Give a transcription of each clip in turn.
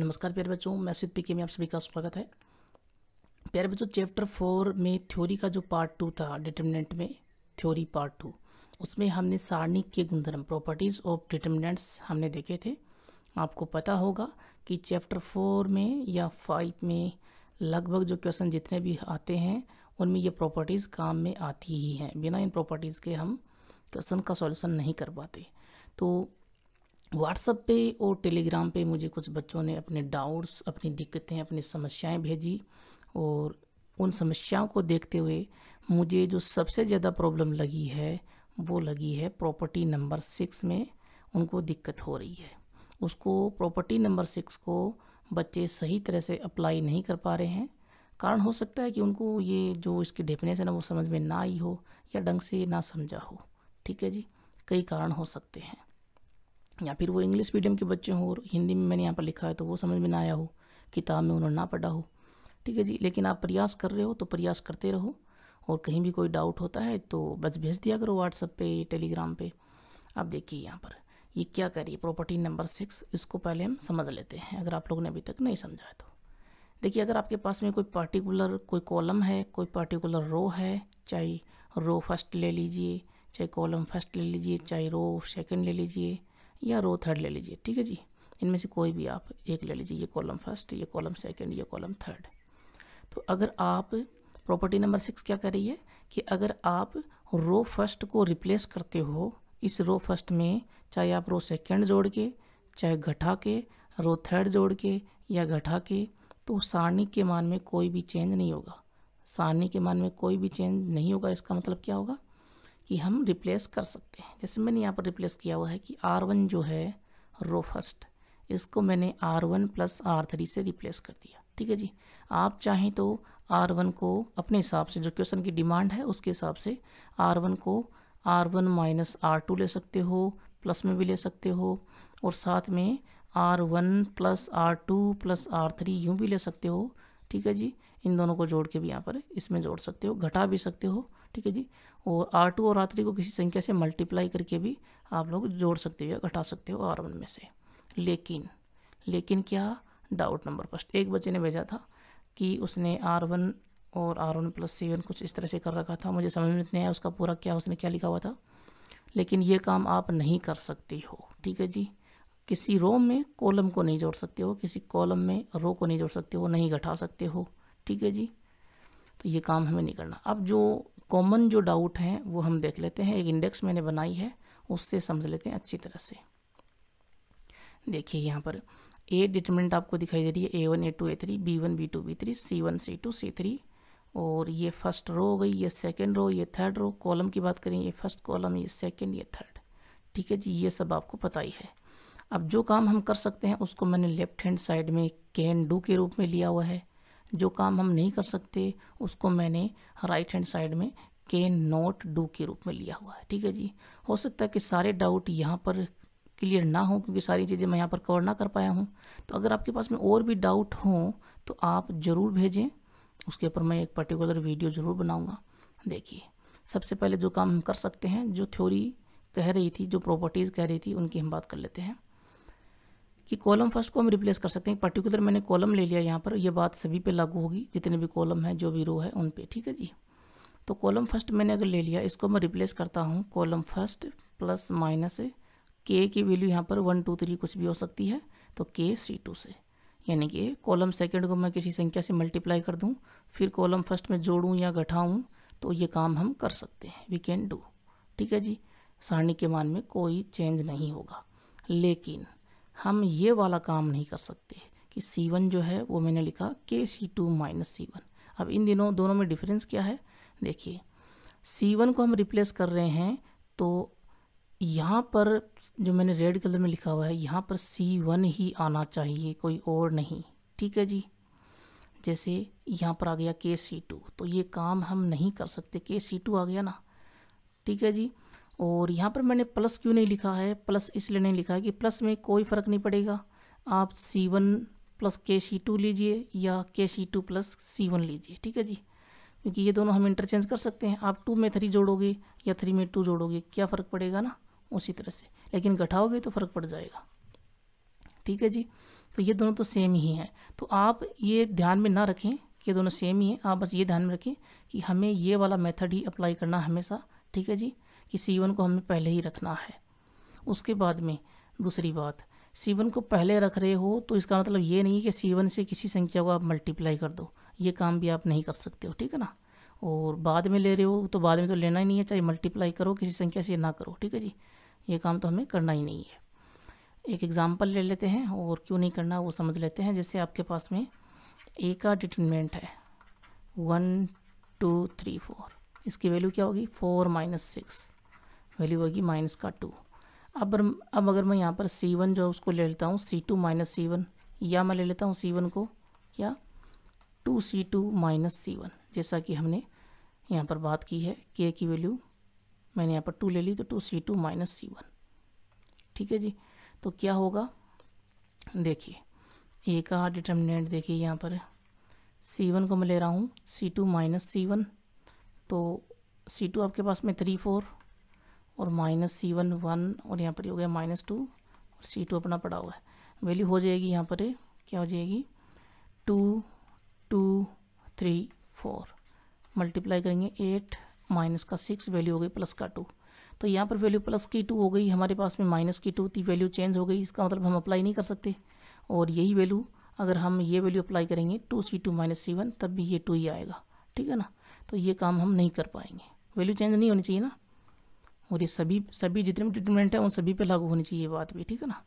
नमस्कार प्यारे बच्चों मैं मैसेज के में आप सभी का स्वागत है प्यारे बच्चों चैप्टर फोर में थ्योरी का जो पार्ट टू था डिटर्मिनेंट में थ्योरी पार्ट टू उसमें हमने सारणी के गुणधर्म प्रॉपर्टीज़ ऑफ डिटर्मिनेंट्स हमने देखे थे आपको पता होगा कि चैप्टर फोर में या फाइव में लगभग जो क्वेश्चन जितने भी आते हैं उनमें ये प्रॉपर्टीज़ काम में आती ही हैं बिना इन प्रॉपर्टीज़ के हम क्वेश्चन का सॉल्यूशन नहीं कर पाते तो व्हाट्सअप पे और टेलीग्राम पे मुझे कुछ बच्चों ने अपने डाउट्स अपनी दिक्कतें अपनी समस्याएं भेजी और उन समस्याओं को देखते हुए मुझे जो सबसे ज़्यादा प्रॉब्लम लगी है वो लगी है प्रॉपर्टी नंबर सिक्स में उनको दिक्कत हो रही है उसको प्रॉपर्टी नंबर सिक्स को बच्चे सही तरह से अप्लाई नहीं कर पा रहे हैं कारण हो सकता है कि उनको ये जो इसकी डेफिनेशन है वो समझ में ना आई हो या ढंग से ना समझा हो ठीक है जी कई कारण हो सकते हैं या फिर वो इंग्लिश मीडियम के बच्चे हों और हिंदी में मैंने यहाँ पर लिखा है तो वो समझ में ना आया हो किताब में उन्होंने ना पढ़ा हो ठीक है जी लेकिन आप प्रयास कर रहे हो तो प्रयास करते रहो और कहीं भी कोई डाउट होता है तो बस भेज दिया करो व्हाट्सअप पे टेलीग्राम पे आप देखिए यहाँ पर ये क्या करिए प्रॉपर्टी नंबर सिक्स इसको पहले हम समझ लेते हैं अगर आप लोग ने अभी तक नहीं समझा है तो देखिए अगर आपके पास में कोई पार्टिकुलर कोई कॉलम है कोई पार्टिकुलर रो है चाहे रो फर्स्ट ले लीजिए चाहे कॉलम फर्स्ट ले लीजिए चाहे रो सेकेंड ले लीजिए या रो थर्ड ले लीजिए ठीक है जी इनमें से कोई भी आप एक ले लीजिए ये कॉलम फर्स्ट ये कॉलम सेकंड ये कॉलम थर्ड तो अगर आप प्रॉपर्टी नंबर सिक्स क्या कर रही है कि अगर आप रो फर्स्ट को रिप्लेस करते हो इस रो फर्स्ट में चाहे आप रो सेकंड जोड़ के चाहे घटा के रो थर्ड जोड़ के या घटा के तो सारणी के मान में कोई भी चेंज नहीं होगा सारणी के मान में कोई भी चेंज नहीं होगा इसका मतलब क्या होगा कि हम रिप्लेस कर सकते हैं जैसे मैंने यहाँ पर रिप्लेस किया हुआ है कि आर वन जो है रो फर्स्ट इसको मैंने R one plus R three से रिप्लेस कर दिया ठीक है जी आप चाहें तो आर वन को अपने हिसाब से जो क्वेश्चन की डिमांड है उसके हिसाब से आर वन को R one minus R two ले सकते हो प्लस में भी ले सकते हो और साथ में R one plus R two plus R three यूँ भी ले सकते हो ठीक है जी इन दोनों को जोड़ के भी यहाँ पर इसमें जोड़ सकते हो घटा भी सकते हो ठीक है जी और आर टू और आर थ्री को किसी संख्या से मल्टीप्लाई करके भी आप लोग जोड़ सकते हो घटा सकते हो आर वन में से लेकिन लेकिन क्या डाउट नंबर फर्स्ट एक बच्चे ने भेजा था कि उसने आर वन और आर वन प्लस सेवन कुछ इस तरह से कर रखा था मुझे समझ में नहीं आया उसका पूरा क्या उसने क्या लिखा हुआ था लेकिन ये काम आप नहीं कर सकते हो ठीक है जी किसी रो में कॉलम को नहीं जोड़ सकते हो किसी कॉलम में रो को नहीं जोड़ सकते हो नहीं घटा सकते हो ठीक है जी तो ये काम हमें नहीं करना अब जो कॉमन जो डाउट हैं वो हम देख लेते हैं एक इंडेक्स मैंने बनाई है उससे समझ लेते हैं अच्छी तरह से देखिए यहाँ पर ए डिटर्मिनेंट आपको दिखाई दे रही है A one A two A three B one B two B three C one C two C three और ये फर्स्ट रो हो गई ये सेकेंड रो ये थर्ड रो कॉलम की बात करें ये फर्स्ट कॉलम ये सेकेंड ये थर्ड ठीक है जी ये सब आपको पता ही है अब जो काम हम कर सकते हैं उसको मैंने लेफ्ट हैंड साइड में कैन डू के रूप में लिया हुआ है जो काम हम नहीं कर सकते उसको मैंने राइट हैंड साइड में के नॉट डू के रूप में लिया हुआ है ठीक है जी हो सकता है कि सारे डाउट यहाँ पर क्लियर ना हो क्योंकि सारी चीज़ें मैं यहाँ पर कवर ना कर पाया हूँ तो अगर आपके पास में और भी डाउट हों तो आप ज़रूर भेजें उसके ऊपर मैं एक पर्टिकुलर वीडियो ज़रूर बनाऊँगा देखिए सबसे पहले जो काम हम कर सकते हैं जो थ्योरी कह रही थी जो प्रॉपर्टीज़ कह रही थी उनकी हम बात कर लेते हैं कि कॉलम फर्स्ट को हम रिप्लेस कर सकते हैं पर्टिकुलर मैंने कॉलम ले लिया यहाँ पर ये बात सभी पे लागू होगी जितने भी कॉलम हैं जो भी रो है उन पे ठीक है जी तो कॉलम फर्स्ट मैंने अगर ले लिया इसको मैं रिप्लेस करता हूँ कॉलम फर्स्ट प्लस माइनस के की वैल्यू यहाँ पर वन टू थ्री कुछ भी हो सकती है तो के सी टू से यानी कि कॉलम सेकेंड को मैं किसी संख्या से मल्टीप्लाई कर दूँ फिर कॉलम फर्स्ट में जोड़ूँ या घटाऊँ तो ये काम हम कर सकते हैं वी कैन डू ठीक है जी सारणी के मान में कोई चेंज नहीं होगा लेकिन हम ये वाला काम नहीं कर सकते कि सी वन जो है वो मैंने लिखा K C two minus C one अब इन दिनों दोनों में डिफरेंस क्या है देखिए सी वन को हम रिप्लेस कर रहे हैं तो यहाँ पर जो मैंने रेड कलर में लिखा हुआ है यहाँ पर सी वन ही आना चाहिए कोई और नहीं ठीक है जी जैसे यहाँ पर आ गया के सी टू तो ये काम हम नहीं कर सकते के सी टू आ गया ना ठीक है जी और यहाँ पर मैंने प्लस क्यों नहीं लिखा है प्लस इसलिए नहीं लिखा है कि प्लस में कोई फ़र्क नहीं पड़ेगा आप सी वन प्लस के सी टू लीजिए या K C two plus C one लीजिए ठीक है जी क्योंकि ये दोनों हम इंटरचेंज कर सकते हैं आप टू में थ्री जोड़ोगे या थ्री में टू जोड़ोगे क्या फ़र्क पड़ेगा ना उसी तरह से लेकिन घटाओगे तो फ़र्क पड़ जाएगा ठीक है जी तो ये दोनों तो सेम ही हैं तो आप ये ध्यान में ना रखें कि दोनों सेम ही हैं आप बस ये ध्यान में रखें कि हमें ये वाला मेथड ही अप्लाई करना हमेशा ठीक है जी कि सी वन को हमें पहले ही रखना है उसके बाद में दूसरी बात सी वन को पहले रख रहे हो तो इसका मतलब ये नहीं कि सी वन से किसी संख्या को आप मल्टीप्लाई कर दो ये काम भी आप नहीं कर सकते हो ठीक है ना और बाद में ले रहे हो तो बाद में तो लेना ही नहीं है चाहे मल्टीप्लाई करो किसी संख्या से ना करो ठीक है जी ये काम तो हमें करना ही नहीं है एक एग्ज़ाम्पल ले लेते हैं और क्यों नहीं करना वो समझ लेते हैं जैसे आपके पास में ए का डिटर्मिनेंट है वन टू थ्री फोर इसकी वैल्यू क्या होगी फोर माइनस सिक्स वैल्यू होगी माइनस का टू अब अब अगर मैं यहाँ पर सी वन जो है उसको ले लेता हूँ C two minus C one या मैं ले लेता हूँ सी वन को क्या two C two minus C one जैसा कि हमने यहाँ पर बात की है के की वैल्यू मैंने यहाँ पर टू ले ली तो two C two minus C one ठीक है जी तो क्या होगा देखिए A का डिटर्मिनेंट देखिए यहाँ पर सी वन को मैं ले रहा हूँ C two minus C one तो सी टू आपके पास में थ्री फोर और माइनस सी वन वन और यहाँ पर हो गया माइनस टू और सी टू अपना पड़ा हुआ है वैल्यू हो जाएगी यहाँ पर क्या हो जाएगी two two three four multiply करेंगे एट माइनस का सिक्स वैल्यू हो गई प्लस का टू तो यहाँ पर वैल्यू प्लस की टू हो गई हमारे पास में माइनस की टू थी वैल्यू चेंज हो गई इसका मतलब हम अप्लाई नहीं कर सकते और यही वैल्यू अगर हम ये वैल्यू अप्लाई करेंगे two C two minus C one तब भी ये टू ही आएगा ठीक है ना तो ये काम हम नहीं कर पाएंगे वैल्यू चेंज नहीं होनी चाहिए ना और ये सभी सभी जितने भी ट्रीटमेंट हैं उन सभी पे लागू होनी चाहिए ये बात भी ठीक है ना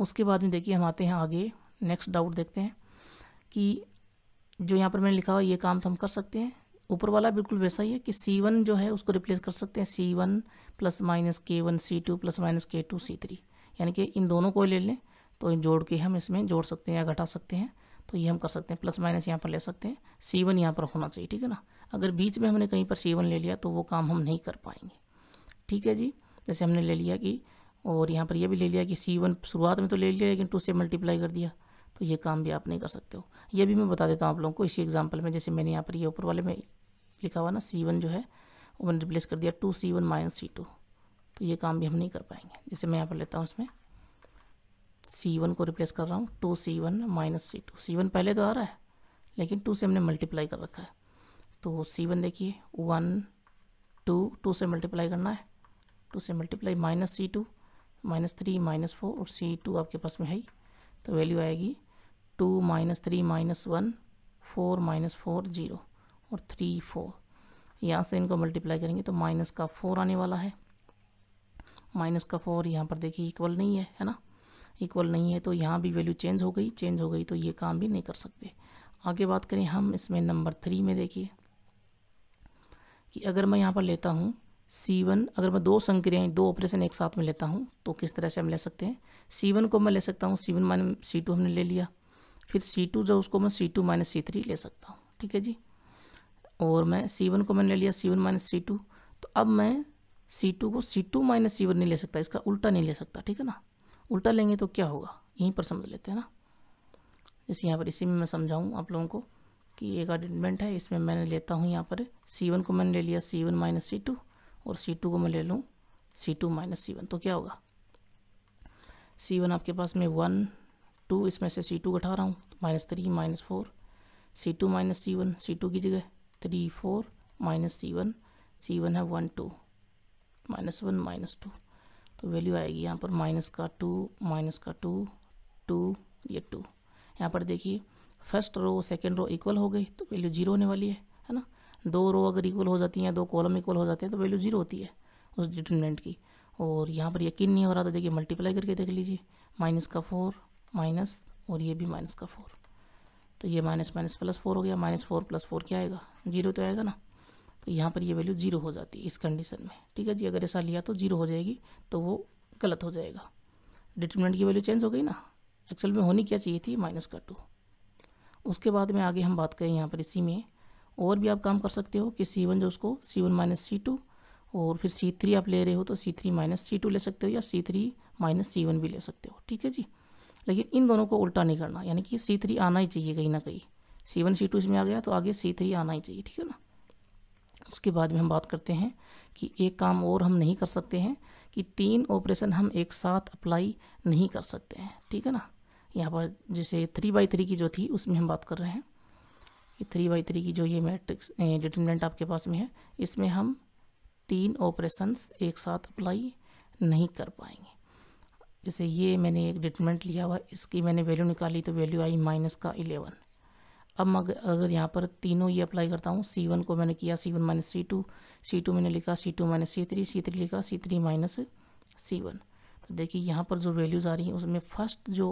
उसके बाद में देखिए हम आते हैं आगे नेक्स्ट डाउट देखते हैं कि जो यहाँ पर मैंने लिखा हुआ ये काम तो हम कर सकते हैं ऊपर वाला बिल्कुल वैसा ही है कि सी वन जो है उसको रिप्लेस कर सकते हैं C one plus minus K one C two plus minus K two C three यानी कि इन दोनों को ले लें तो जोड़ के हम इसमें जोड़ सकते हैं या घटा सकते हैं तो ये हम कर सकते हैं प्लस माइनस यहाँ पर ले सकते हैं सी वन यहाँ पर होना चाहिए ठीक है ना अगर बीच में हमने कहीं पर सी वन ले लिया तो वो काम हम नहीं कर पाएंगे ठीक है जी जैसे हमने ले लिया कि और यहाँ पर यह भी ले लिया कि सी वन शुरुआत में तो ले लिया लेकिन टू से मल्टीप्लाई कर दिया तो ये काम भी आप नहीं कर सकते हो ये भी मैं बता देता हूँ आप लोगों को इसी एग्जाम्पल में जैसे मैंने यहाँ पर ये ऊपर वाले में लिखा हुआ ना सी वन जो है वो मैंने रिप्लेस कर दिया two C one minus C two तो ये काम भी हम नहीं कर पाएंगे जैसे मैं यहाँ पर लेता हूँ उसमें सी वन को रिप्लेस कर रहा हूँ two C one minus C two C one पहले तो आ रहा है लेकिन टू से हमने मल्टीप्लाई कर रखा है तो सी वन देखिए वन टू टू से मल्टीप्लाई करना है टू से multiply minus C two minus three minus four और सी टू आपके पास में है ही तो वैल्यू आएगी two minus three minus one four minus four zero और थ्री फोर यहाँ से इनको मल्टीप्लाई करेंगे तो माइनस का फोर आने वाला है माइनस का फोर यहाँ पर देखिए इक्वल नहीं है है ना इक्वल नहीं है तो यहाँ भी वैल्यू चेंज हो गई चेंज हो गई तो ये काम भी नहीं कर सकते आगे बात करें हम इसमें नंबर थ्री में देखिए कि अगर मैं यहाँ पर लेता हूँ C1 अगर मैं दो संक्रियाएँ दो ऑपरेशन एक साथ में लेता हूँ तो किस तरह से हम ले सकते हैं C1 को मैं ले सकता हूँ C1 one minus C to हमने ले लिया फिर सी टू जो उसको मैं C two minus C three ले सकता हूँ ठीक है जी और मैं C1 को मैंने ले लिया C1 one minus C two तो अब मैं सी टू को C two minus C one नहीं ले सकता इसका उल्टा नहीं ले सकता ठीक है ना उल्टा लेंगे तो क्या होगा यहीं पर समझ लेते हैं ना जैसे यहाँ पर इसी में मैं समझाऊँ आप लोगों को कि एक अडिटमेंट है इसमें मैंने लेता हूँ यहाँ पर सी वन को मैंने ले लिया C one minus C two और सी टू को मैं ले लूँ C two minus C one तो क्या होगा सी वन आपके पास में वन टू इसमें से सी टू घटा रहा हूँ minus three minus four C two minus C one C two की जगह three four minus C one C one है one two minus one minus two तो वैल्यू आएगी यहाँ पर माइनस का टू माइनस का टू टू ये टू यहाँ पर देखिए first row second row equal हो गई तो वैल्यू जीरो होने वाली है है ना दो रो अगर इक्वल हो जाती हैं दो कॉलम इक्वल हो जाते हैं तो वैल्यू जीरो होती है उस डिटर्मिनेंट की और यहाँ पर यकीन नहीं हो रहा तो देखिए मल्टीप्लाई करके देख लीजिए माइनस का फोर माइनस और ये भी माइनस का फोर तो ये माइनस माइनस प्लस फोर हो गया माइनस फोर प्लस फोर क्या आएगा जीरो तो आएगा ना तो यहाँ पर ये वैल्यू जीरो हो जाती है इस कंडीशन में ठीक है जी अगर ऐसा लिया तो जीरो हो जाएगी तो वो गलत हो जाएगा डिटर्मिनेंट की वैल्यू चेंज हो गई ना एक्चुअल में होनी क्या चाहिए थी माइनस का टू उसके बाद में आगे हम बात करें यहाँ पर इसी में और भी आप काम कर सकते हो कि सी वन जो उसको C one minus C two और फिर सी थ्री आप ले रहे हो तो C three minus C two ले सकते हो या C three minus C one भी ले सकते हो ठीक है जी लेकिन इन दोनों को उल्टा नहीं करना यानी कि सी थ्री आना ही चाहिए कहीं ना कहीं सी वन सी टू इसमें आ गया तो आगे सी थ्री आना ही चाहिए ठीक है ना उसके बाद में हम बात करते हैं कि एक काम और हम नहीं कर सकते हैं कि तीन ऑपरेशन हम एक साथ अप्लाई नहीं कर सकते हैं ठीक है ना यहाँ पर जैसे थ्री बाई थ्री की जो थी उसमें हम बात कर रहे हैं कि थ्री बाई थ्री की जो ये मैट्रिक्स डिटर्मिनेंट आपके पास में है इसमें हम तीन ऑपरेशंस एक साथ अप्लाई नहीं कर पाएंगे जैसे ये मैंने एक डिटर्मिनेंट लिया हुआ इसकी मैंने वैल्यू निकाली तो वैल्यू आई माइनस का इलेवन अब मैं अगर यहाँ पर तीनों ये अप्लाई करता हूँ सी वन को मैंने किया C one minus C two C two मैंने लिखा C two minus C three C three लिखा C three minus C one तो देखिए यहाँ पर जो वैल्यूज़ आ रही हैं उसमें फर्स्ट जो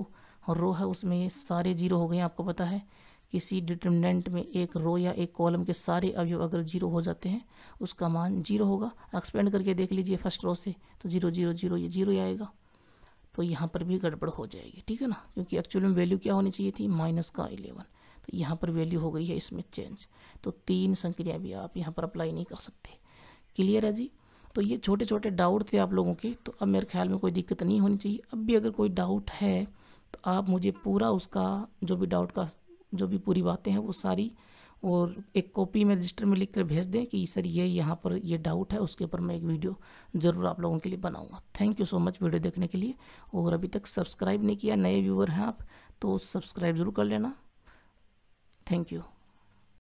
रो है उसमें सारे जीरो हो गए आपको पता है किसी डिटर्मिनेंट में एक रो या एक कॉलम के सारे अवयव अगर जीरो हो जाते हैं उसका मान जीरो होगा एक्सपेंड करके देख लीजिए फर्स्ट रो से तो जीरो जीरो जीरो ये जीरो ही आएगा तो यहाँ पर भी गड़बड़ हो जाएगी ठीक है ना क्योंकि एक्चुअल में वैल्यू क्या होनी चाहिए थी माइनस का इलेवन यहाँ पर वैल्यू हो गई है इसमें चेंज तो तीन संक्रिया भी आप यहाँ पर अप्लाई नहीं कर सकते क्लियर है जी तो ये छोटे छोटे डाउट थे आप लोगों के तो अब मेरे ख्याल में कोई दिक्कत नहीं होनी चाहिए अब भी अगर कोई डाउट है तो आप मुझे पूरा उसका जो भी डाउट का जो भी पूरी बातें हैं वो सारी और एक कॉपी में रजिस्टर में लिख कर भेज दें कि सर ये यहाँ पर ये डाउट है उसके ऊपर मैं एक वीडियो ज़रूर आप लोगों के लिए बनाऊँगा thank you so much video देखने के लिए और अभी तक सब्सक्राइब नहीं किया नए व्यूअर हैं आप तो सब्सक्राइब ज़रूर कर लेना Thank you.